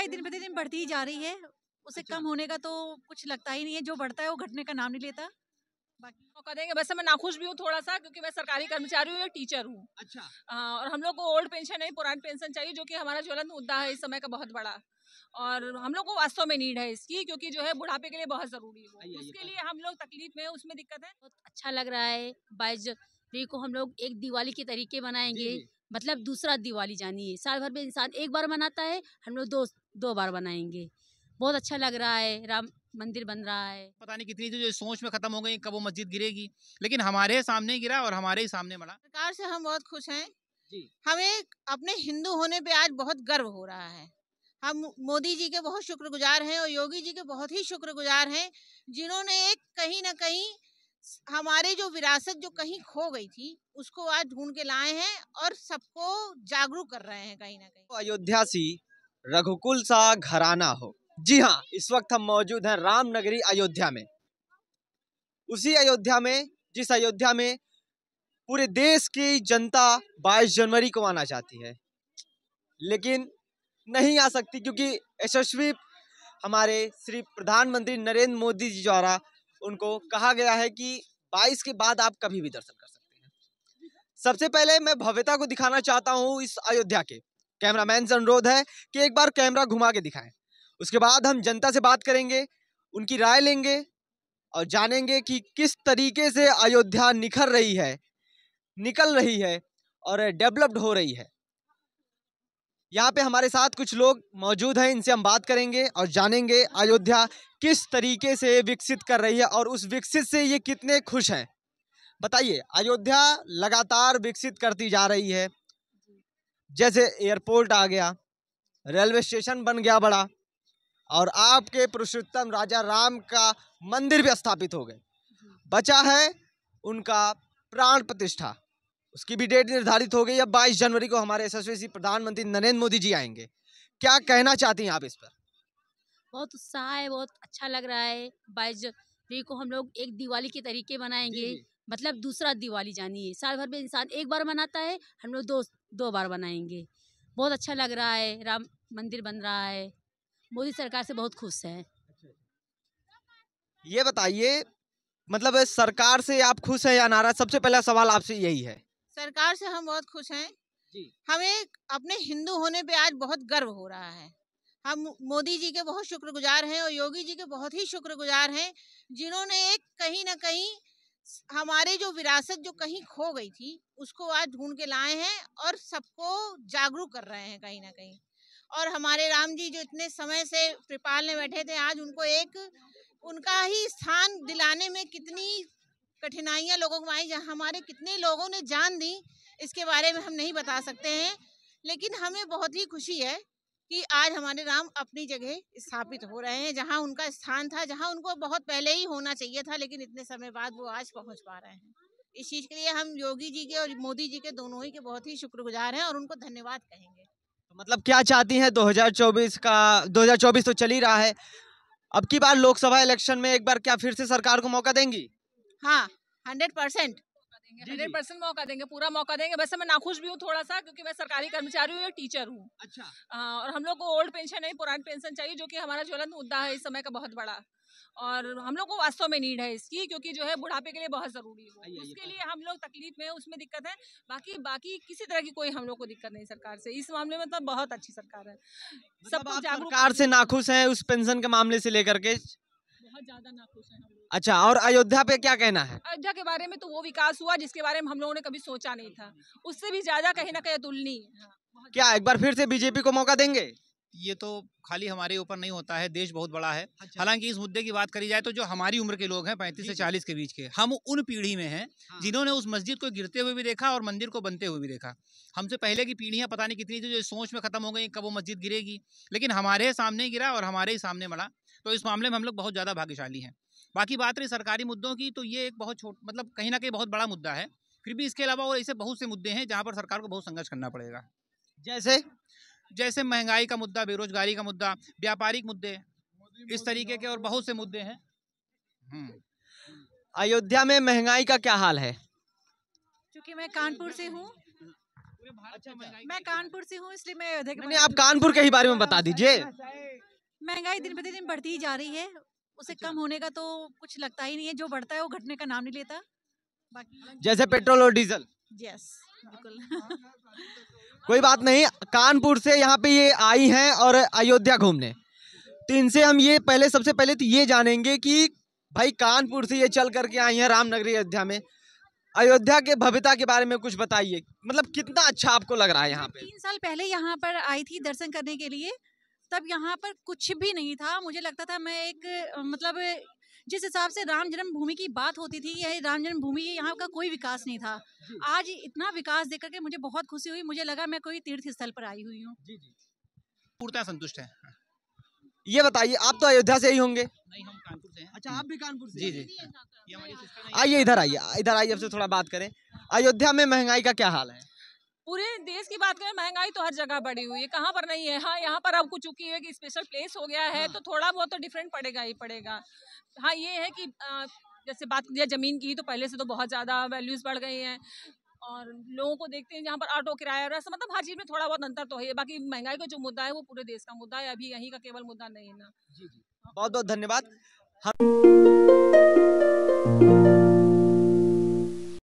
महंगाई दिन प्रतिदिन बढ़ती ही जा रही है उसे कम होने का तो कुछ लगता ही नहीं है जो बढ़ता है वो घटने का नाम नहीं लेता मौका देंगे वैसे मैं नाखुश भी हूँ थोड़ा सा क्योंकि मैं सरकारी कर्मचारी हूँ या टीचर हूँ अच्छा आ, और हम लोग को ओल्ड पेंशन है पुरानी पेंशन चाहिए जो कि हमारा ज्वलन मुद्दा है इस समय का बहुत बड़ा और हम लोग को वास्तव में नीड है इसकी क्योंकि जो है बुढ़ापे के लिए बहुत ज़रूरी है आई उसके आई लिए हम लोग तकलीफ में उसमें दिक्कत है बहुत अच्छा लग रहा है बाईस जनवरी को हम लोग एक दिवाली के तरीके बनाएंगे मतलब दूसरा दिवाली जानी है साल भर में इंसान एक बार मनाता है हम लोग दो दो बार बनाएंगे बहुत अच्छा लग रहा है राम मंदिर बन रहा है पता नहीं कितनी जो सोच में खत्म हो गई कब वो मस्जिद गिरेगी लेकिन हमारे सामने गिरा और हमारे ही सामने मरा सरकार से हम बहुत खुश हैं जी हमें अपने हिंदू होने पे आज बहुत गर्व हो रहा है हम मोदी जी के बहुत शुक्रगुजार हैं और योगी जी के बहुत ही शुक्रगुजार हैं जिन्होंने एक कहीं ना कहीं हमारे जो विरासत जो कहीं खो गई थी उसको आज ढूंढ के लाए हैं और सबको जागरूक कर रहे हैं कहीं ना कहीं अयोध्या सी रघुकुल सा घराना हो जी हाँ इस वक्त हम मौजूद हैं रामनगरी अयोध्या में उसी अयोध्या में जिस अयोध्या में पूरे देश की जनता 22 जनवरी को आना चाहती है लेकिन नहीं आ सकती क्योंकि यशस्वी हमारे श्री प्रधानमंत्री नरेंद्र मोदी जी द्वारा उनको कहा गया है कि 22 के बाद आप कभी भी दर्शन कर सकते हैं सबसे पहले मैं भव्यता को दिखाना चाहता हूँ इस अयोध्या के कैमरामैन से अनुरोध है कि एक बार कैमरा घुमा के दिखाएं उसके बाद हम जनता से बात करेंगे उनकी राय लेंगे और जानेंगे कि किस तरीके से अयोध्या निखर रही है निकल रही है और डेवलप्ड हो रही है यहाँ पे हमारे साथ कुछ लोग मौजूद हैं इनसे हम बात करेंगे और जानेंगे अयोध्या किस तरीके से विकसित कर रही है और उस विकसित से ये कितने खुश हैं बताइए अयोध्या लगातार विकसित करती जा रही है जैसे एयरपोर्ट आ गया रेलवे स्टेशन बन गया बड़ा और आपके पुरुषोत्तम राजा राम का मंदिर भी स्थापित हो गए बचा है उनका प्राण प्रतिष्ठा उसकी भी डेट निर्धारित हो गई अब 22 जनवरी को हमारे यशस्वी प्रधानमंत्री नरेंद्र मोदी जी आएंगे क्या कहना चाहती हैं आप इस पर बहुत उत्साह है बहुत अच्छा लग रहा है बाईस जनवरी को हम लोग एक दिवाली के तरीके बनाएंगे मतलब दूसरा दिवाली जानिए साल भर में इंसान एक बार मनाता है हम लोग दो दो बार बनाएंगे बहुत अच्छा लग रहा है राम मंदिर बन रहा है मोदी सरकार से बहुत खुश है अच्छा, अच्छा। ये बताइए मतलब सरकार से आप खुश हैं या नाराज सबसे पहला सवाल आपसे यही है सरकार से हम बहुत खुश हैं हमें अपने हिंदू होने पे आज बहुत गर्व हो रहा है हम मोदी जी के बहुत शुक्रगुजार हैं और योगी जी के बहुत ही शुक्रगुजार हैं जिन्होंने एक कहीं ना कहीं हमारे जो विरासत जो कहीं खो गई थी उसको आज ढूंढ के लाए हैं और सबको जागरूक कर रहे हैं कहीं ना कहीं और हमारे राम जी जो इतने समय से में बैठे थे आज उनको एक उनका ही स्थान दिलाने में कितनी कठिनाइयाँ लोगों को आई जहाँ हमारे कितने लोगों ने जान दी इसके बारे में हम नहीं बता सकते हैं लेकिन हमें बहुत ही खुशी है कि आज हमारे राम अपनी जगह स्थापित हो रहे हैं जहां उनका स्थान था जहां उनको बहुत पहले ही होना चाहिए था लेकिन इतने समय बाद वो आज पहुंच पा रहे हैं इस चीज़ के लिए हम योगी जी के और मोदी जी के दोनों ही के बहुत ही शुक्रगुजार हैं और उनको धन्यवाद कहेंगे तो मतलब क्या चाहती हैं 2024 का 2024 तो चल ही रहा है अब की बार लोकसभा इलेक्शन में एक बार क्या फिर से सरकार को मौका देंगी हाँ हंड्रेड परसेंट हंड्रेड परसेंट मौका देंगे पूरा मौका देंगे वैसे मैं नाखुश भी हूँ थोड़ा सा क्योंकि मैं सरकारी कर्मचारी हूँ टीचर हूँ अच्छा आ, और हम लोग को ओल्ड पेंशन नहीं पुरानी पेंशन चाहिए जो कि हमारा ज्वलंत मुद्दा है इस समय का बहुत बड़ा और हम लोग को वास्तव में नीड है इसकी क्योंकि जो है बुढ़ापे के लिए बहुत ज़रूरी है उसके लिए हम लोग तकलीफ में उसमें दिक्कत है बाकी बाकी किसी तरह की कोई हम लोग को दिक्कत नहीं सरकार से इस मामले में तो बहुत अच्छी सरकार है मतलब सब सरकार से नाखुश है उस पेंशन के मामले से लेकर के बहुत ज्यादा नाखुश हैं हम लोग अच्छा और अयोध्या पे क्या कहना है अयोध्या के बारे में तो वो विकास हुआ जिसके बारे में हम लोगों ने कभी सोचा नहीं था उससे भी ज्यादा कहीं ना कहीं अतुलनीय हाँ, क्या एक बार फिर से बीजेपी को मौका देंगे ये तो खाली हमारे ऊपर नहीं होता है देश बहुत बड़ा है अच्छा। हालांकि इस मुद्दे की बात करी जाए तो जो हमारी उम्र के लोग हैं पैंतीस से चालीस के बीच के हम उन पीढ़ी में हैं हाँ। जिन्होंने उस मस्जिद को गिरते हुए भी देखा और मंदिर को बनते हुए भी देखा हमसे पहले की पीढ़ियाँ पता नहीं कितनी थी जो सोच में खत्म हो गई कब वो मस्जिद गिरेगी लेकिन हमारे सामने गिरा और हमारे ही सामने मरा तो इस मामले में हम लोग बहुत ज़्यादा भाग्यशाली हैं बाकी बात रही सरकारी मुद्दों की तो ये एक बहुत छोट मतलब कहीं ना कहीं बहुत बड़ा मुद्दा है फिर भी इसके अलावा और ऐसे बहुत से मुद्दे हैं जहाँ पर सरकार को बहुत संघर्ष करना पड़ेगा जैसे जैसे महंगाई का मुद्दा बेरोजगारी का मुद्दा व्यापारिक मुद्दे इस तरीके के और बहुत से मुद्दे हैं हम्म। अयोध्या में महंगाई का क्या हाल है क्योंकि मैं कानपुर से हूँ अच्छा, अच्छा। मैं कानपुर से हूँ इसलिए मैं अयोध्या नहीं आप कानपुर के ही बारे में बता दीजिए महंगाई दिन प्रतिदिन बढ़ती ही जा रही है उसे अच्छा। कम होने का तो कुछ लगता ही नहीं है जो बढ़ता है वो घटने का नाम नहीं लेता बाकी जैसे पेट्रोल और डीजल यस बिल्कुल हाँ, हाँ, हाँ, कोई बात नहीं कानपुर से यहाँ पे ये आई हैं और अयोध्या घूमने तो इनसे हम ये पहले सबसे पहले तो ये जानेंगे कि भाई कानपुर से ये चल करके आई हैं रामनगरी अयोध्या में अयोध्या के भव्यता के बारे में कुछ बताइए मतलब कितना अच्छा आपको लग रहा है यहाँ पे तीन साल पहले यहाँ पर आई थी दर्शन करने के लिए तब यहाँ पर कुछ भी नहीं था मुझे लगता था मैं एक मतलब जिस हिसाब से राम जन्मभूमि की बात होती थी यह राम जन्मभूमि यहाँ का कोई विकास नहीं था आज इतना विकास देख करके मुझे बहुत खुशी हुई मुझे लगा मैं कोई तीर्थ स्थल पर आई हुई हूँ पूर्णतः संतुष्ट है हाँ। ये बताइए आप तो अयोध्या से ही होंगे नहीं हम कानपुर से हैं अच्छा आप भी कानपुर से जी जी आइए इधर आइए इधर आइए आपसे थोड़ा बात करें अयोध्या में महंगाई का क्या हाल है पूरे देश की बात करें महंगाई तो हर जगह बढ़ी हुई है कहाँ पर नहीं है हाँ यहाँ पर अब चुकी है कि स्पेशल प्लेस हो गया है हाँ। तो थोड़ा बहुत तो डिफरेंट पड़ेगा ही पड़ेगा हाँ ये है कि जैसे बात किया ज़मीन की तो पहले से तो बहुत ज़्यादा वैल्यूज़ बढ़ गई हैं और लोगों को देखते हैं जहाँ पर ऑटो किराया रहा मतलब हर चीज़ में थोड़ा बहुत अंतर तो है बाकी महंगाई का जो मुद्दा है वो पूरे देश का मुद्दा है अभी यहीं का केवल मुद्दा नहीं है ना जी जी हाँ। बहुत बहुत धन्यवाद हम